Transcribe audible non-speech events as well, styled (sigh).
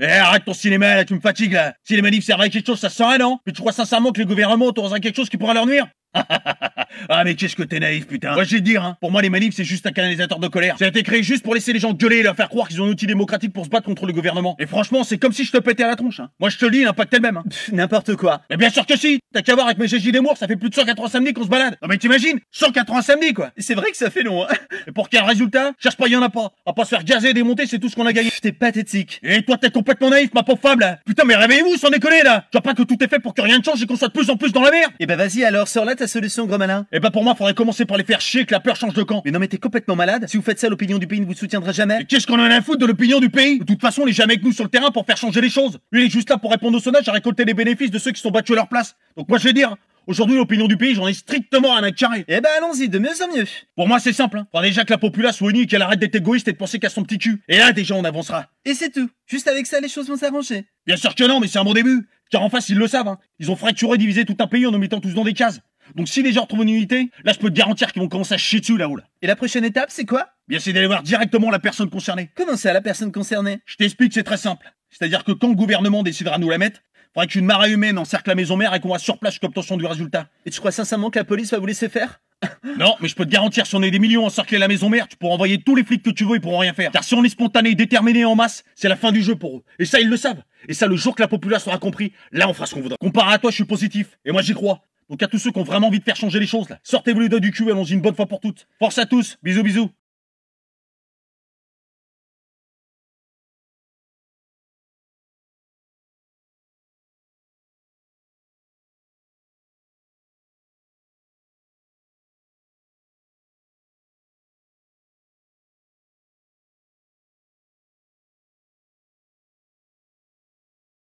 Eh, arrête ton cinéma, là, tu me fatigues, là. Si les manifs servent à quelque chose, ça sert, hein, non Mais tu crois sincèrement que les gouvernements à quelque chose qui pourrait leur nuire ah mais qu'est-ce que t'es naïf putain Moi j'ai dire hein, pour moi les manifs c'est juste un canalisateur de colère. Ça a été créé juste pour laisser les gens gueuler et leur faire croire qu'ils ont un outil démocratique pour se battre contre le gouvernement. Et franchement c'est comme si je te pétais à la tronche. Hein. Moi je te lis l'impact elle-même. Hein. N'importe quoi. Mais bien sûr que si T'as qu'à voir avec mes GJ Mours, ça fait plus de 180 samedis qu'on se balade. Non mais t'imagines 180 samedis quoi C'est vrai que ça fait long hein (laughs) Et pour quel résultat Cherche pas, y en a pas. À pas se faire gazer et démonter, c'est tout ce qu'on a gagné. T'es pathétique. Et toi t'es complètement naïf ma pauvre femme Putain mais réveillez-vous sans déconner là Tu vois pas que tout est fait pour que rien ne change et qu'on soit de plus en plus dans la merde eh ben, vas-y alors ta solution, gros malin Eh ben pour moi, faudrait commencer par les faire chier que la peur change de camp. Mais non, mais t'es complètement malade. Si vous faites ça, l'opinion du pays ne vous soutiendra jamais. qu'est-ce qu'on en a à foutre de l'opinion du pays De toute façon, il est jamais avec nous sur le terrain pour faire changer les choses. Lui, il est juste là pour répondre au sonnage à récolter les bénéfices de ceux qui sont battus à leur place. Donc moi, je vais dire, Aujourd'hui, l'opinion du pays, j'en ai strictement rien à carrer. Eh ben, allons-y, de mieux en mieux. Pour moi, c'est simple. Hein. déjà que la populace soit unie, qu'elle arrête d'être égoïste et de penser qu'à son petit cul. Et là, déjà, on avancera. Et c'est tout. Juste avec ça, les choses vont s'arranger. Bien sûr que non, mais c'est un bon début. Car en face, ils le savent. Hein. Ils ont fracturé, divisé tout un pays en nous mettant tous dans des cases. Donc si les gens retrouvent une unité, là je peux te garantir qu'ils vont commencer à chier dessus là-haut là. Et la prochaine étape, c'est quoi Bien c'est d'aller voir directement la personne concernée. Comment à la personne concernée Je t'explique, c'est très simple. C'est-à-dire que quand le gouvernement décidera de nous la mettre, faudra qu'une marée humaine encercle la maison mère et qu'on va sur place jusqu'à l'obtention du résultat. Et tu crois sincèrement que la police va vous laisser faire (laughs) non, mais je peux te garantir, si on est des millions à encercler la maison mère, tu pourras envoyer tous les flics que tu veux, ils pourront rien faire. Car si on est spontané et déterminé en masse, c'est la fin du jeu pour eux. Et ça, ils le savent. Et ça, le jour que la population aura compris, là, on fera ce qu'on voudra. Comparé à toi, je suis positif. Et moi, j'y crois. Donc à tous ceux qui ont vraiment envie de faire changer les choses, là, sortez-vous les doigts du cul, allons-y une bonne fois pour toutes. Force à tous, bisous bisous